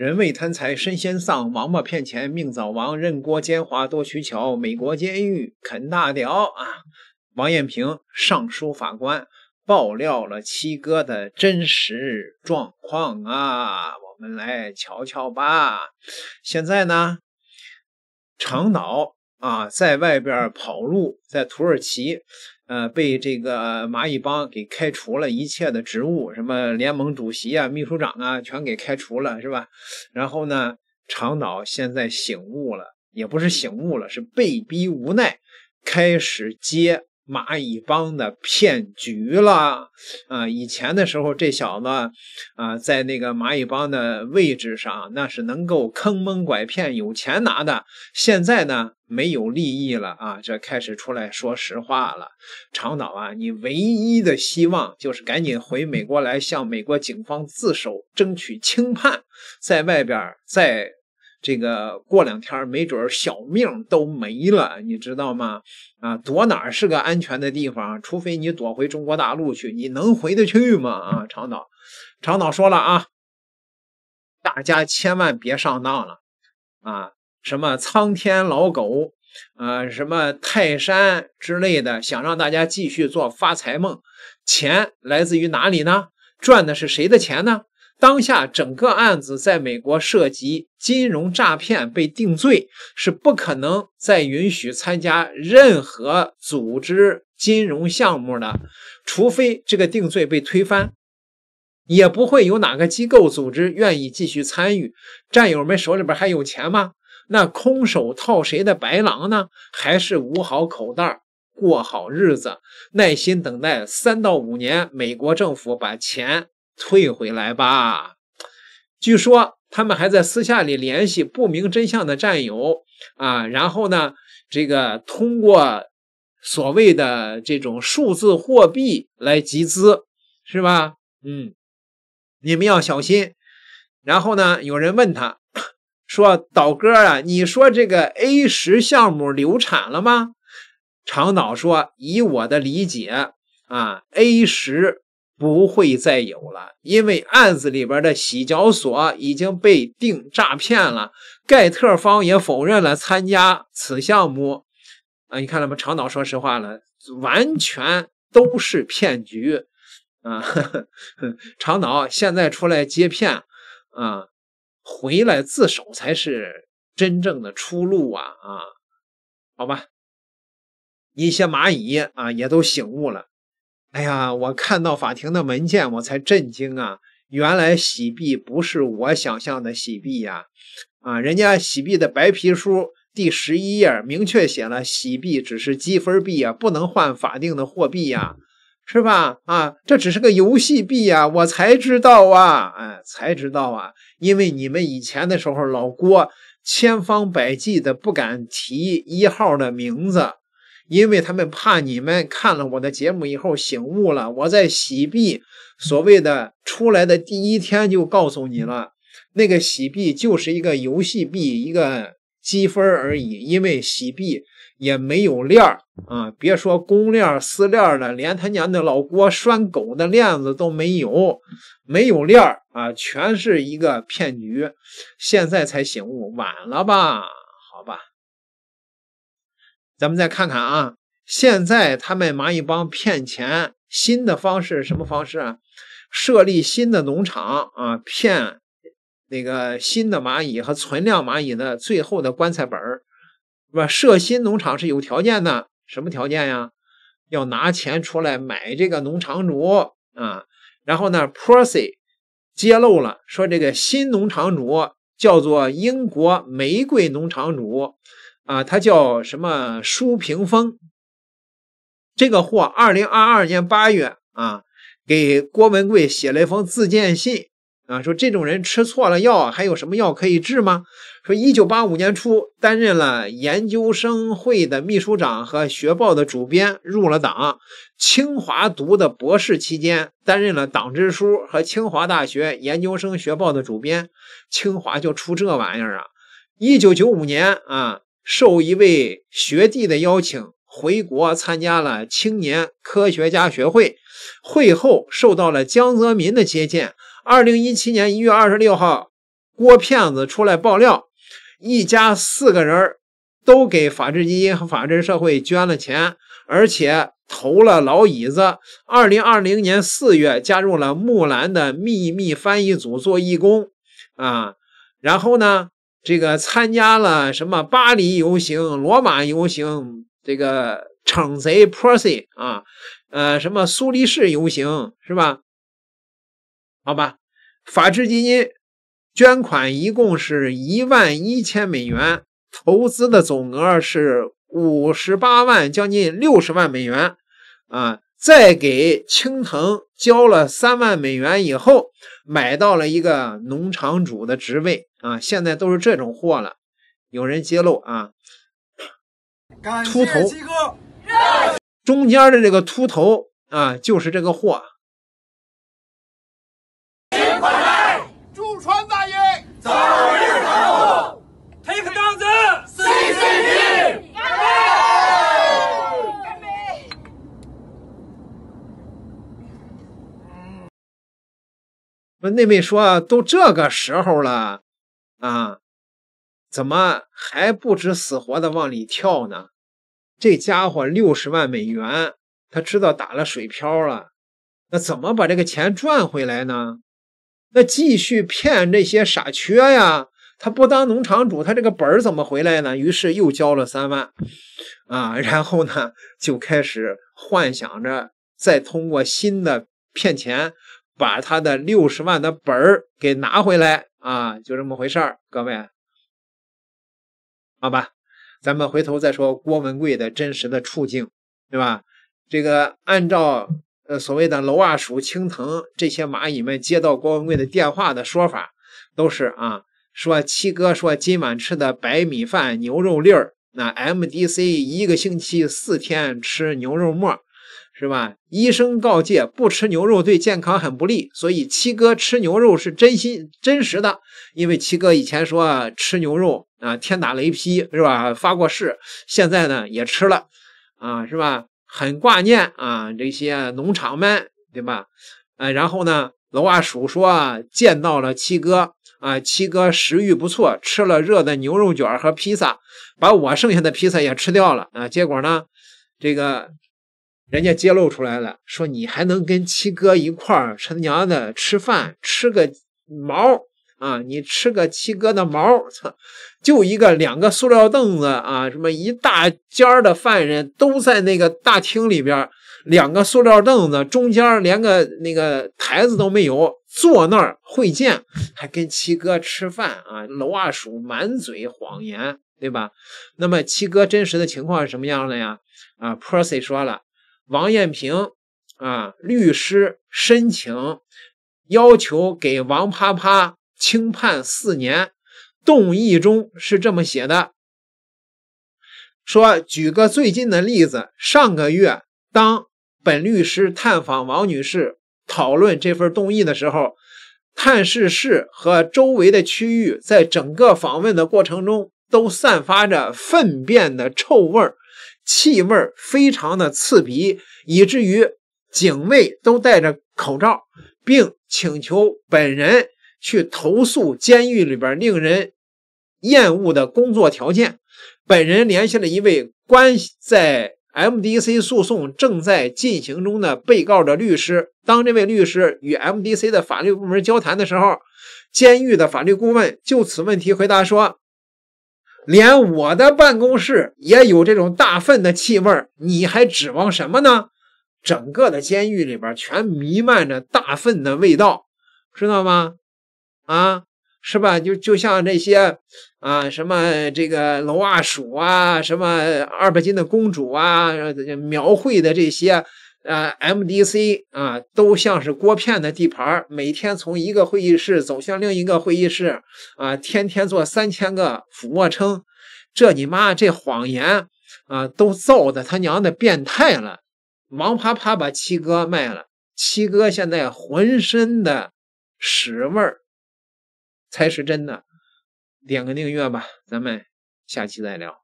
人为贪财身先丧，王八骗钱命早亡。任国奸猾多取巧，美国监狱啃大屌啊！王艳平上书法官，爆料了七哥的真实状况啊，我们来瞧瞧吧。现在呢，长岛。啊，在外边跑路，在土耳其，呃，被这个蚂蚁帮给开除了一切的职务，什么联盟主席啊、秘书长啊，全给开除了，是吧？然后呢，长岛现在醒悟了，也不是醒悟了，是被逼无奈，开始接。蚂蚁帮的骗局了。啊，以前的时候这小子啊，在那个蚂蚁帮的位置上，那是能够坑蒙拐骗，有钱拿的。现在呢，没有利益了啊，这开始出来说实话了。长岛啊，你唯一的希望就是赶紧回美国来，向美国警方自首，争取轻判。在外边再。这个过两天没准小命都没了，你知道吗？啊，躲哪儿是个安全的地方？除非你躲回中国大陆去，你能回得去吗？啊，长岛，长岛说了啊，大家千万别上当了啊！什么苍天老狗啊，什么泰山之类的，想让大家继续做发财梦，钱来自于哪里呢？赚的是谁的钱呢？当下整个案子在美国涉及金融诈骗被定罪，是不可能再允许参加任何组织金融项目的，除非这个定罪被推翻，也不会有哪个机构组织愿意继续参与。战友们手里边还有钱吗？那空手套谁的白狼呢？还是捂好口袋过好日子，耐心等待三到五年，美国政府把钱。退回来吧。据说他们还在私下里联系不明真相的战友啊，然后呢，这个通过所谓的这种数字货币来集资，是吧？嗯，你们要小心。然后呢，有人问他说：“导哥啊，你说这个 A 十项目流产了吗？”长岛说：“以我的理解啊，A 十。”不会再有了，因为案子里边的洗脚所已经被定诈骗了，盖特方也否认了参加此项目。啊，你看了吗？长岛说实话了，完全都是骗局。啊，长岛现在出来接骗，啊，回来自首才是真正的出路啊啊，好吧，一些蚂蚁啊也都醒悟了。哎呀，我看到法庭的文件，我才震惊啊！原来洗币不是我想象的洗币呀，啊，人家洗币的白皮书第十一页明确写了，洗币只是积分币啊，不能换法定的货币呀，是吧？啊，这只是个游戏币啊，我才知道啊，哎，才知道啊，因为你们以前的时候，老郭千方百计的不敢提一号的名字。因为他们怕你们看了我的节目以后醒悟了，我在洗币，所谓的出来的第一天就告诉你了，那个洗币就是一个游戏币，一个积分而已，因为洗币也没有链儿啊，别说公链私链了，连他娘的老郭拴狗的链子都没有，没有链儿啊，全是一个骗局，现在才醒悟晚了吧？好吧。咱们再看看啊，现在他们蚂蚁帮骗钱新的方式什么方式啊？设立新的农场啊，骗那个新的蚂蚁和存量蚂蚁的最后的棺材本儿，是吧？设新农场是有条件的，什么条件呀？要拿钱出来买这个农场主啊，然后呢，Percy 揭露了，说这个新农场主叫做英国玫瑰农场主。啊，他叫什么舒平峰？这个货，二零二二年八月啊，给郭文贵写了一封自荐信啊，说这种人吃错了药，还有什么药可以治吗？说一九八五年初担任了研究生会的秘书长和学报的主编，入了党。清华读的博士期间，担任了党支书和清华大学研究生学报的主编。清华就出这玩意儿啊！一九九五年啊。受一位学弟的邀请回国参加了青年科学家学会，会后受到了江泽民的接见。二零一七年一月二十六号，郭骗子出来爆料，一家四个人都给法治基金和法治社会捐了钱，而且投了老椅子。二零二零年四月加入了木兰的秘密翻译组做义工啊，然后呢？这个参加了什么巴黎游行、罗马游行？这个惩贼、p r c y 啊，呃，什么苏黎世游行是吧？好吧，法治基金捐款一共是一万一千美元，投资的总额是五十八万，将近六十万美元啊。再给青藤交了三万美元以后，买到了一个农场主的职位。啊，现在都是这种货了，有人揭露啊，秃头哥，中间的这个秃头啊，就是这个货。请款待，川大早日康复。Take d c c 干杯！干杯！那位说，都这个时候了。啊，怎么还不知死活的往里跳呢？这家伙六十万美元，他知道打了水漂了，那怎么把这个钱赚回来呢？那继续骗这些傻缺呀？他不当农场主，他这个本儿怎么回来呢？于是又交了三万，啊，然后呢，就开始幻想着再通过新的骗钱，把他的六十万的本儿给拿回来。啊，就这么回事儿，各位，好吧，咱们回头再说郭文贵的真实的处境，对吧？这个按照呃所谓的楼二鼠、青藤这些蚂蚁们接到郭文贵的电话的说法，都是啊，说七哥说今晚吃的白米饭、牛肉粒儿，那 MDC 一个星期四天吃牛肉末，儿。是吧？医生告诫不吃牛肉对健康很不利，所以七哥吃牛肉是真心真实的。因为七哥以前说吃牛肉啊天打雷劈是吧？发过誓，现在呢也吃了啊是吧？很挂念啊这些农场们对吧？啊，然后呢，楼阿鼠说见到了七哥啊，七哥食欲不错，吃了热的牛肉卷和披萨，把我剩下的披萨也吃掉了啊。结果呢，这个。人家揭露出来了，说你还能跟七哥一块儿，他娘的吃饭吃个毛啊！你吃个七哥的毛操！就一个两个塑料凳子啊，什么一大间的犯人都在那个大厅里边，两个塑料凳子中间连个那个台子都没有，坐那儿会见，还跟七哥吃饭啊！楼二鼠满嘴谎言，对吧？那么七哥真实的情况是什么样的呀？啊，Percy 说了。王艳平，啊，律师申请要求给王啪啪轻判四年。动议中是这么写的：说，举个最近的例子，上个月，当本律师探访王女士讨论这份动议的时候，探视室和周围的区域在整个访问的过程中都散发着粪便的臭味儿。气味非常的刺鼻，以至于警卫都戴着口罩，并请求本人去投诉监狱里边令人厌恶的工作条件。本人联系了一位关在 MDC 诉讼正在进行中的被告的律师。当这位律师与 MDC 的法律部门交谈的时候，监狱的法律顾问就此问题回答说。连我的办公室也有这种大粪的气味你还指望什么呢？整个的监狱里边全弥漫着大粪的味道，知道吗？啊，是吧？就就像这些啊，什么这个龙啊、鼠啊，什么二百斤的公主啊，描绘的这些。啊，MDC 啊，都像是锅片的地盘每天从一个会议室走向另一个会议室，啊，天天做三千个俯卧撑，这你妈这谎言啊，都造的他娘的变态了，王啪啪把七哥卖了，七哥现在浑身的屎味儿才是真的，点个订阅吧，咱们下期再聊。